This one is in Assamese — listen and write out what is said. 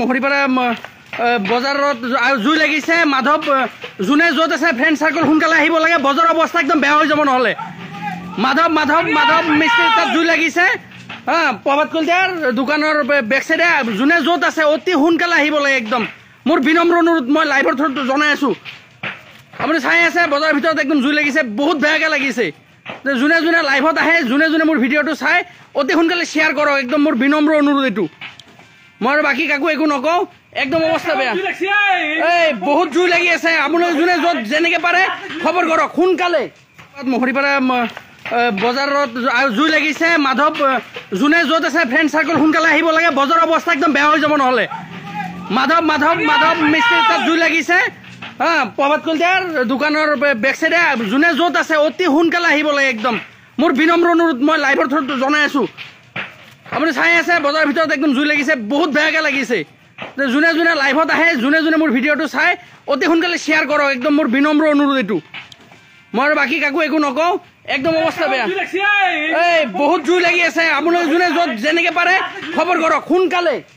মহৰিপাৰা বজাৰত জুই লাগিছে মাধৱ যোনে য'ত আছে ফ্ৰেণ্ড চাৰ্কল সোনকালে আহিব লাগে বজাৰ অৱস্থা একদম বেয়া হৈ যাব নহ'লে মাধৱ মাধৱ মাধৱ মিস্ত্ৰী তাত জুই লাগিছে হা প্ৰভাত কলিতাৰ দোকানৰ বেক চাইডে যোনে য'ত আছে অতি সোনকালে আহিব লাগে একদম মোৰ বিনম্ৰ অনুৰোধ মই লাইভৰ থ্ৰুত জনাই আছোঁ আপুনি চাই আছে বজাৰৰ ভিতৰত একদম জুই লাগিছে বহুত বেয়াকৈ লাগিছে যোনে যোনে লাইভত আহে যোনে যোনে মোৰ ভিডিঅ'টো চাই অতি সোনকালে শ্বেয়াৰ কৰক একদম মোৰ বিনম্ৰ অনুৰোধ এইটো মই আৰু বাকী কাকো একো নকওঁ একদম অৱস্থা বেয়া এই বহুত জুই লাগি আছে আপোনালোকে যোনে য'ত যেনেকৈ পাৰে খবৰ কৰক সোনকালে মহৰিপাৰা বজাৰত জুই লাগিছে মাধৱ যোনে য'ত আছে ফ্ৰেণ্ড চাৰ্কল সোনকালে আহিব লাগে বজাৰৰ অৱস্থা একদম বেয়া হৈ যাব নহ'লে মাধৱ মাধৱ মাধৱ মিস্ত্ৰী তাত জুই লাগিছে হা প্ৰভাত কলিতাৰ দোকানৰ বেক চাইডে যোনে য'ত আছে অতি সোনকালে আহিব লাগে একদম মোৰ বিনম্ৰ অনুৰোধ মই লাইভৰ থ্ৰুত জনাই আছোঁ আপুনি চাই আছে বজাৰৰ ভিতৰত একদম জুই লাগিছে বহুত বেয়াকৈ লাগিছে যোনে যোনে লাইভত আহে যোনে যোনে মোৰ ভিডিঅ'টো চাই অতি সোনকালে শ্বেয়াৰ কৰক একদম মোৰ বিনম্ৰ অনুৰোধ এইটো মই আৰু বাকী কাকো একো নকওঁ একদম অৱস্থা বেয়া এই বহুত জুই লাগি আছে আপোনালোকে যোনে য'ত যেনেকৈ পাৰে খবৰ কৰক সোনকালে